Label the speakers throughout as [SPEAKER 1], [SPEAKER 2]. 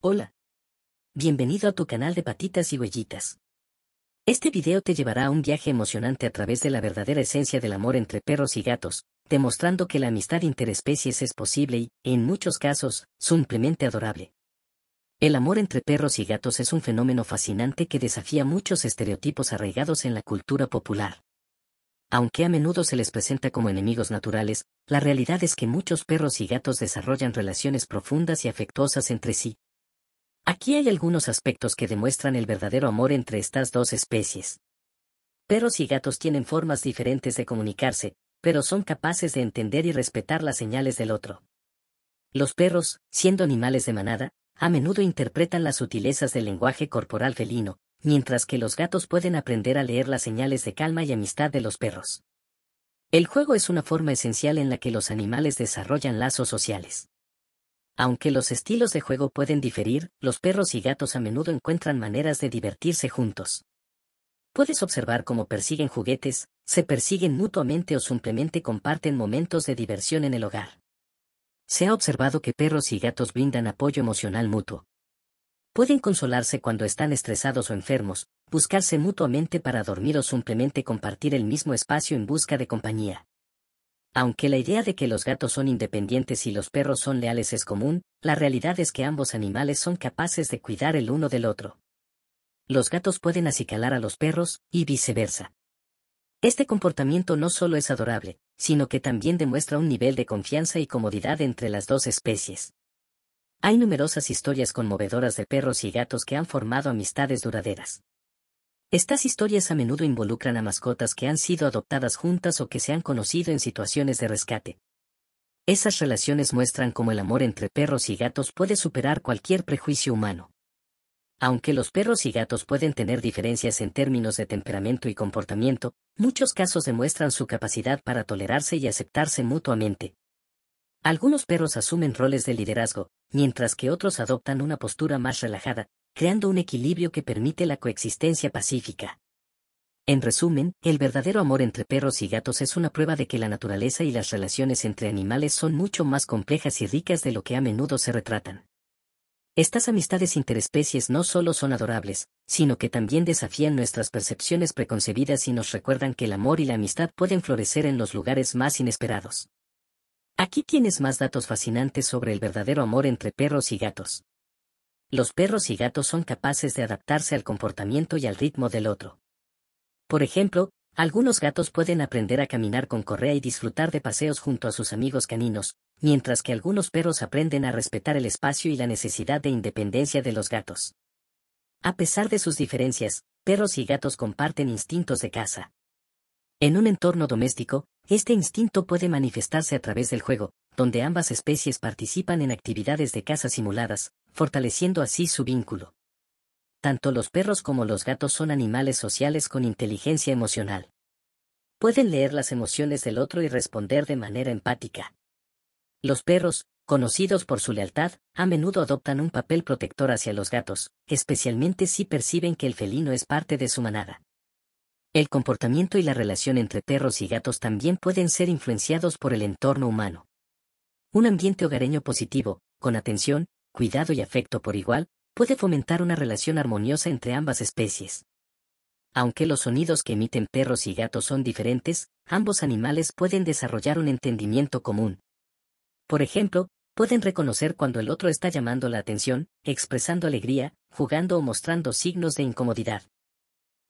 [SPEAKER 1] Hola. Bienvenido a tu canal de patitas y huellitas. Este video te llevará a un viaje emocionante a través de la verdadera esencia del amor entre perros y gatos, demostrando que la amistad interespecies es posible y, en muchos casos, simplemente adorable. El amor entre perros y gatos es un fenómeno fascinante que desafía muchos estereotipos arraigados en la cultura popular. Aunque a menudo se les presenta como enemigos naturales, la realidad es que muchos perros y gatos desarrollan relaciones profundas y afectuosas entre sí, Aquí hay algunos aspectos que demuestran el verdadero amor entre estas dos especies. Perros y gatos tienen formas diferentes de comunicarse, pero son capaces de entender y respetar las señales del otro. Los perros, siendo animales de manada, a menudo interpretan las sutilezas del lenguaje corporal felino, mientras que los gatos pueden aprender a leer las señales de calma y amistad de los perros. El juego es una forma esencial en la que los animales desarrollan lazos sociales. Aunque los estilos de juego pueden diferir, los perros y gatos a menudo encuentran maneras de divertirse juntos. Puedes observar cómo persiguen juguetes, se persiguen mutuamente o simplemente comparten momentos de diversión en el hogar. Se ha observado que perros y gatos brindan apoyo emocional mutuo. Pueden consolarse cuando están estresados o enfermos, buscarse mutuamente para dormir o simplemente compartir el mismo espacio en busca de compañía. Aunque la idea de que los gatos son independientes y los perros son leales es común, la realidad es que ambos animales son capaces de cuidar el uno del otro. Los gatos pueden acicalar a los perros, y viceversa. Este comportamiento no solo es adorable, sino que también demuestra un nivel de confianza y comodidad entre las dos especies. Hay numerosas historias conmovedoras de perros y gatos que han formado amistades duraderas. Estas historias a menudo involucran a mascotas que han sido adoptadas juntas o que se han conocido en situaciones de rescate. Esas relaciones muestran cómo el amor entre perros y gatos puede superar cualquier prejuicio humano. Aunque los perros y gatos pueden tener diferencias en términos de temperamento y comportamiento, muchos casos demuestran su capacidad para tolerarse y aceptarse mutuamente. Algunos perros asumen roles de liderazgo, mientras que otros adoptan una postura más relajada, creando un equilibrio que permite la coexistencia pacífica. En resumen, el verdadero amor entre perros y gatos es una prueba de que la naturaleza y las relaciones entre animales son mucho más complejas y ricas de lo que a menudo se retratan. Estas amistades interespecies no solo son adorables, sino que también desafían nuestras percepciones preconcebidas y nos recuerdan que el amor y la amistad pueden florecer en los lugares más inesperados. Aquí tienes más datos fascinantes sobre el verdadero amor entre perros y gatos. Los perros y gatos son capaces de adaptarse al comportamiento y al ritmo del otro. Por ejemplo, algunos gatos pueden aprender a caminar con correa y disfrutar de paseos junto a sus amigos caninos, mientras que algunos perros aprenden a respetar el espacio y la necesidad de independencia de los gatos. A pesar de sus diferencias, perros y gatos comparten instintos de caza. En un entorno doméstico, este instinto puede manifestarse a través del juego, donde ambas especies participan en actividades de caza simuladas, fortaleciendo así su vínculo. Tanto los perros como los gatos son animales sociales con inteligencia emocional. Pueden leer las emociones del otro y responder de manera empática. Los perros, conocidos por su lealtad, a menudo adoptan un papel protector hacia los gatos, especialmente si perciben que el felino es parte de su manada. El comportamiento y la relación entre perros y gatos también pueden ser influenciados por el entorno humano. Un ambiente hogareño positivo, con atención, cuidado y afecto por igual, puede fomentar una relación armoniosa entre ambas especies. Aunque los sonidos que emiten perros y gatos son diferentes, ambos animales pueden desarrollar un entendimiento común. Por ejemplo, pueden reconocer cuando el otro está llamando la atención, expresando alegría, jugando o mostrando signos de incomodidad.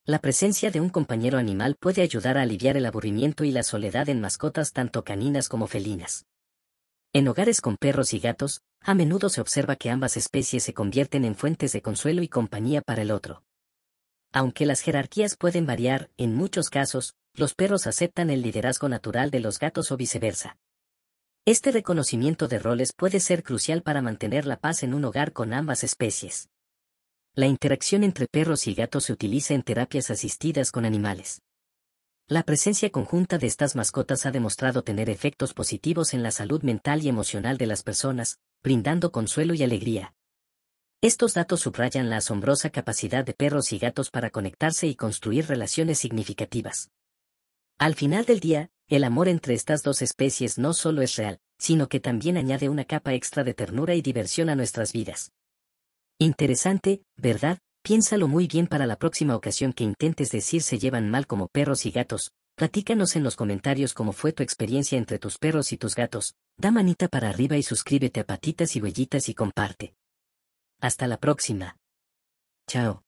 [SPEAKER 1] La presencia de un compañero animal puede ayudar a aliviar el aburrimiento y la soledad en mascotas tanto caninas como felinas. En hogares con perros y gatos, a menudo se observa que ambas especies se convierten en fuentes de consuelo y compañía para el otro. Aunque las jerarquías pueden variar, en muchos casos, los perros aceptan el liderazgo natural de los gatos o viceversa. Este reconocimiento de roles puede ser crucial para mantener la paz en un hogar con ambas especies. La interacción entre perros y gatos se utiliza en terapias asistidas con animales. La presencia conjunta de estas mascotas ha demostrado tener efectos positivos en la salud mental y emocional de las personas, brindando consuelo y alegría. Estos datos subrayan la asombrosa capacidad de perros y gatos para conectarse y construir relaciones significativas. Al final del día, el amor entre estas dos especies no solo es real, sino que también añade una capa extra de ternura y diversión a nuestras vidas. Interesante, ¿verdad? Piénsalo muy bien para la próxima ocasión que intentes decir se llevan mal como perros y gatos. Platícanos en los comentarios cómo fue tu experiencia entre tus perros y tus gatos. Da manita para arriba y suscríbete a Patitas y Huellitas y comparte. Hasta la próxima. Chao.